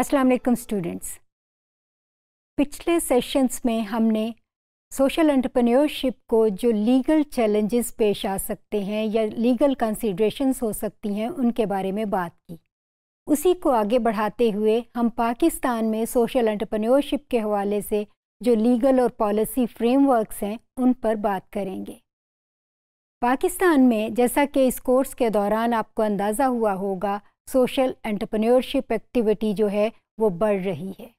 अस्सलाम वालेकुम स्टूडेंट्स पिछले सेशंस में हमने सोशल एंटरप्रेन्योरशिप को जो लीगल चैलेंजेस पेश आ सकते हैं या लीगल कंसिड्रेशंस हो सकती हैं उनके बारे में बात की उसी को आगे बढ़ाते हुए हम पाकिस्तान में सोशल एंटरप्रेन्योरशिप के हवाले से जो लीगल और पॉलिसी फ्रेमवर्क्स हैं उन पर बात करेंगे पाकिस्तान में जैसा कि इस कोर्स के दौरान आपको अंदाज़ा हुआ होगा सोशल एंटरप्रेन्योरशिप एक्टिविटी जो है वो बढ़ रही है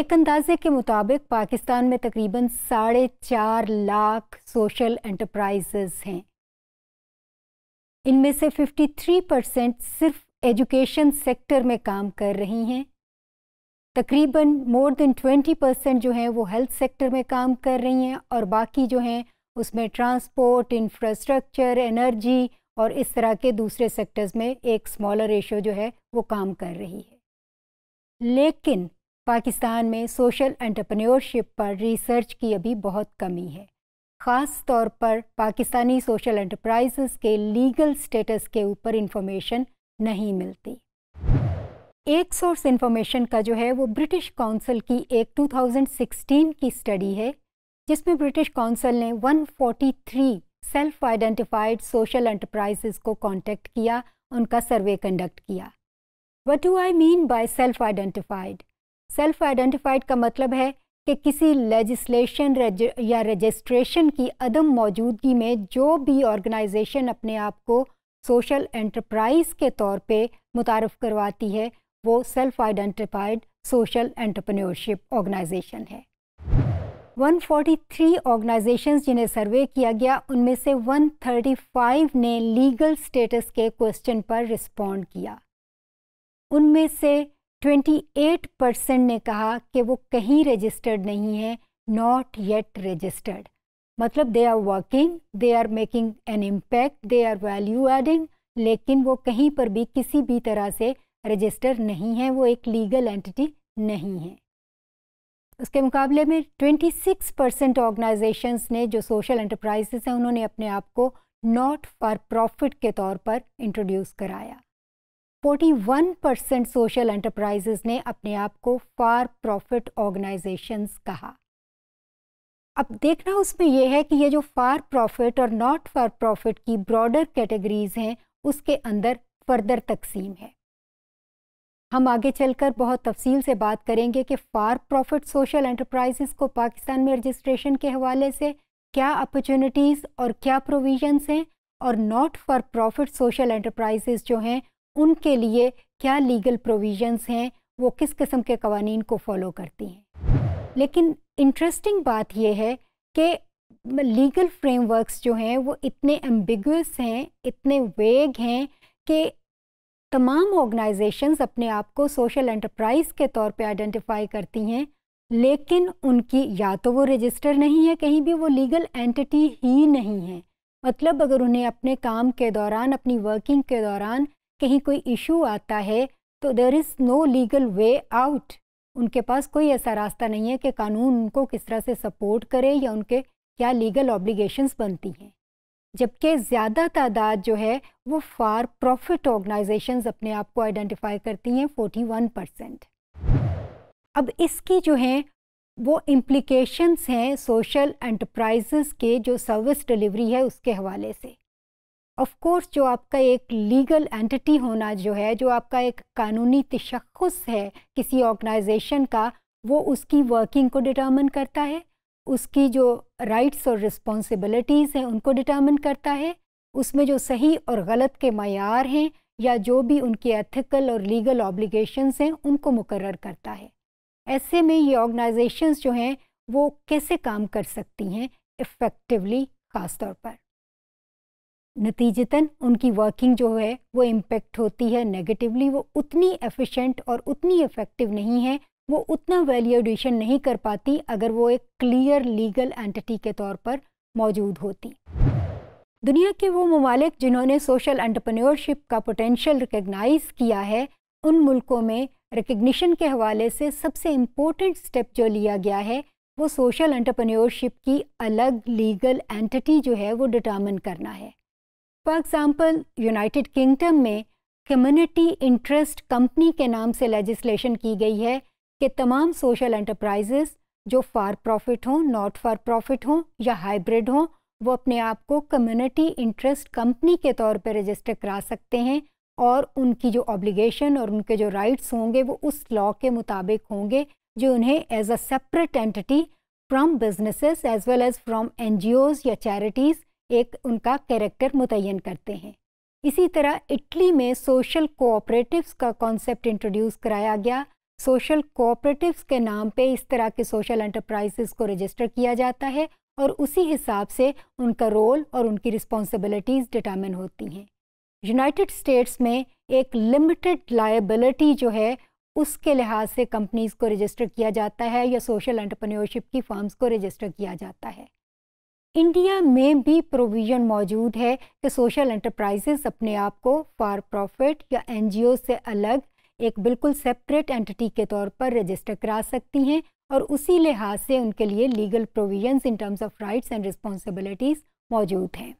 एक अंदाजे के मुताबिक पाकिस्तान में तकरीबन साढ़े चार लाख सोशल एंटरप्राइजेस हैं इनमें से 53 परसेंट सिर्फ एजुकेशन सेक्टर में काम कर रही हैं तकरीबन मोर देन 20 परसेंट जो हैं वो हेल्थ सेक्टर में काम कर रही हैं और बाकी जो हैं उसमें ट्रांसपोर्ट इंफ्रास्ट्रक्चर एनर्जी और इस तरह के दूसरे सेक्टर्स में एक स्मॉलर रेशियो जो है वो काम कर रही है लेकिन पाकिस्तान में सोशल एंटरप्रेन्योरशिप पर रिसर्च की अभी बहुत कमी है ख़ास तौर पर पाकिस्तानी सोशल एंटरप्राइजेस के लीगल स्टेटस के ऊपर इंफॉर्मेशन नहीं मिलती एक सोर्स इंफॉर्मेशन का जो है वो ब्रिटिश काउंसिल की एक 2016 की स्टडी है जिसमें ब्रिटिश काउंसिल ने 143 सेल्फ आइडेंटिफाइड सोशल एंटरप्राइजेस को कांटेक्ट किया उनका सर्वे कंडक्ट किया what do I mean by self identified self identified का मतलब है कि किसी लेजिस्लेशन या रजिस्ट्रेशन की अदम मौजूदगी में जो भी ऑर्गेनाइजेशन अपने आप को सोशल एंटरप्राइज के तौर पे मुतारफ़ करवाती है वो self identified social entrepreneurship organisation है 143 ऑर्गेनाइजेशंस जिन्हें सर्वे किया गया उनमें से 135 ने लीगल स्टेटस के क्वेश्चन पर रिस्पॉन्ड किया उनमें से 28 परसेंट ने कहा कि वो कहीं रजिस्टर्ड नहीं है नॉट येट रजिस्टर्ड मतलब they are working they are making an impact they are value adding लेकिन वो कहीं पर भी किसी भी तरह से रजिस्टर नहीं है वो एक लीगल एंटिटी नहीं है उसके मुकाबले में 26 परसेंट ऑर्गेनाइजेशंस ने जो सोशल एंटरप्राइजेस हैं उन्होंने अपने आप को नॉट फॉर प्रॉफिट के तौर पर इंट्रोड्यूस कराया 41 परसेंट सोशल एंटरप्राइजेस ने अपने आप को फॉर प्रॉफिट ऑर्गेनाइजेशंस कहा अब देखना उसमें यह है कि ये जो फॉर प्रॉफिट और नॉट फॉर प्रॉफिट की ब्रॉडर कैटेगरीज हैं उसके अंदर फर्दर तकसीम है हम आगे चलकर बहुत तफसील से बात करेंगे कि फार प्रॉफिट सोशल एंटरप्राइजेस को पाकिस्तान में रजिस्ट्रेशन के हवाले से क्या अपॉर्चुनिटीज़ और क्या प्रोविजंस हैं और not for profit social enterprises जो हैं उनके लिए क्या लीगल प्रोविजंस हैं वो किस किस्म के कवानीन को फॉलो करती हैं लेकिन इंटरेस्टिंग बात यह है कि लीगल फ्रेमवर्क्स जो हैं वो इतने एम्बिगस हैं इतने वेग हैं कि तमाम ऑर्गेनाइजेशंस अपने आप को सोशल एंटरप्राइज के तौर पे आइडेंटिफाई करती हैं लेकिन उनकी या तो वो रजिस्टर नहीं है कहीं भी वो लीगल एंटिटी ही नहीं है मतलब अगर उन्हें अपने काम के दौरान अपनी वर्किंग के दौरान कहीं कोई इशू आता है तो there is no legal way out उनके पास कोई ऐसा रास्ता नहीं है कि कानून उनको किस तरह से सपोर्ट करे या उनके क्या लीगल ऑब्लिगेशंस बनती हैं जबकि ज़्यादा तादाद जो है वो फार प्रॉफिट ऑर्गेनाइजेशन अपने आप को आइडेंटिफाई करती हैं 41 परसेंट अब इसकी जो है वो इम्प्लिकेशंस हैं सोशल एंटरप्राइजेस के जो सर्विस डिलीवरी है उसके हवाले से ऑफ कोर्स जो आपका एक लीगल एंटिटी होना जो है जो आपका एक कानूनी तशखस है किसी ऑर्गेनाइजेशन का वो उसकी वर्किंग को डिटर्मन करता है उसकी जो राइट्स और रिस्पॉन्सिबिलिटीज़ हैं उनको डिटर्मिन करता है उसमें जो सही और गलत के मैार हैं या जो भी उनके एथिकल और लीगल ऑब्लिगेशंस हैं उनको मुकर करता है ऐसे में ये ऑर्गेनाइजेशंस जो हैं वो कैसे काम कर सकती हैं इफ़ेक्टिवली ख़ास तौर पर नतीजतन उनकी वर्किंग जो है वो इम्पेक्ट होती है नेगेटिवली वो उतनी एफिशिएंट और उतनी इफ़ेक्टिव नहीं है वो उतना वैल्यू एडिशन नहीं कर पाती अगर वो एक क्लियर लीगल एंटिटी के तौर पर मौजूद होती दुनिया के वो ममालिक जिन्होंने सोशल एंटरप्रेन्योरशिप का पोटेंशियल रिकगनाइज किया है उन मुल्कों में रिकग्निशन के हवाले से सबसे इम्पोर्टेंट स्टेप जो लिया गया है वो सोशल एंटरप्रेन्योरशिप की अलग लीगल एंटिटी जो है वो डिटर्मिन करना है फॉर एग्ज़ाम्पल यूनाइटेड किंगडम में कम्युनिटी इंटरेस्ट कंपनी के नाम से लेजिस्लेशन की गई है कि तमाम सोशल एंटरप्राइजेस जो फार प्रॉफिट हों नॉट फार प्रॉफिट हों या हाइब्रिड हों वो अपने आप को कम्युनिटी इंटरेस्ट कंपनी के तौर पर रजिस्टर करा सकते हैं और उनकी जो ऑब्लिगेशन और उनके जो राइट्स होंगे वो उस लॉ के मुताबिक होंगे जो उन्हें as a separate entity from businesses as well as from an या चैरिटीज़ एक उनका कैरेक्टर मुतन करते हैं इसी तरह इटली में सोशल कोऑपरेटिव्स का कॉन्सेप्ट इंट्रोड्यूस कराया गया सोशल कोऑपरेटिव्स के नाम पे इस तरह के सोशल एंटरप्राइजेस को रजिस्टर किया जाता है और उसी हिसाब से उनका रोल और उनकी रिस्पॉन्सिबिलिटीज़ डिटामिन होती हैं यूनाइटेड स्टेट्स में एक लिमिटेड लाइबिलिटी जो है उसके लिहाज से कंपनीज़ को रजिस्टर किया जाता है या सोशल एंटरप्रेन्योरशिप की फर्म्स को रजिस्टर किया जाता है इंडिया में भी प्रोविज़न मौजूद है कि सोशल एंटरप्राइजेस अपने आप को फॉर प्रॉफिट या एनजीओ से अलग एक बिल्कुल सेपरेट एंटिटी के तौर पर रजिस्टर करा सकती हैं और उसी लिहाज से उनके लिए legal provisions in terms of rights and responsibilities मौजूद हैं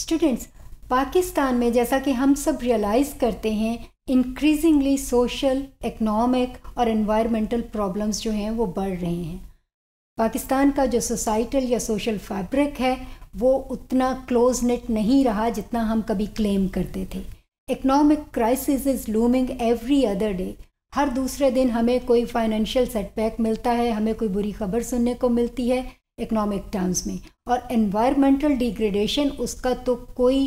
स्टूडेंट्स पाकिस्तान में जैसा कि हम सब रियलाइज़ करते हैं इंक्रीजिंगली सोशल इकनॉमिक और इन्वायरमेंटल प्रॉब्लम्स जो हैं वो बढ़ रहे हैं पाकिस्तान का जो सोसाइटल या सोशल फैब्रिक है वो उतना क्लोज नेट नहीं रहा जितना हम कभी क्लेम करते थे economic crisis is looming every other day हर दूसरे दिन हमें कोई फाइनेंशियल सेटबैक मिलता है हमें कोई बुरी खबर सुनने को मिलती है इकोनॉमिक टर्म्स में और एनवायरमेंटल डिग्रेडेशन उसका तो कोई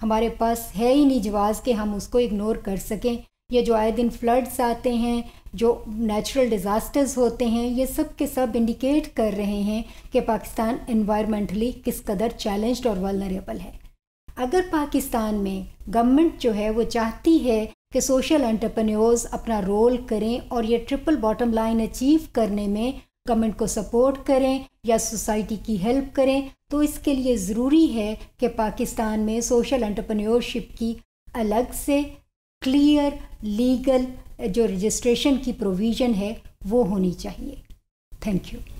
हमारे पास है ही नहीं जवाज़ कि हम उसको इग्नोर कर सकें ये जो आए दिन फ्लड्स आते हैं जो नेचुरल डिज़ास्टर्स होते हैं ये सब के सब इंडिकेट कर रहे हैं कि पाकिस्तान इन्वायरमेंटली किस कदर चैलेंज्ड और वलनरेबल है अगर पाकिस्तान में गवर्नमेंट जो है वो चाहती है कि सोशल एंटरप्रेन्योर्स अपना रोल करें और ये ट्रिपल बॉटम लाइन अचीव करने में गवर्नमेंट को सपोर्ट करें या सोसाइटी की हेल्प करें तो इसके लिए ज़रूरी है कि पाकिस्तान में सोशल एंटरप्रेन्योरशिप की अलग से क्लियर लीगल जो रजिस्ट्रेशन की प्रोविज़न है वो होनी चाहिए थैंक यू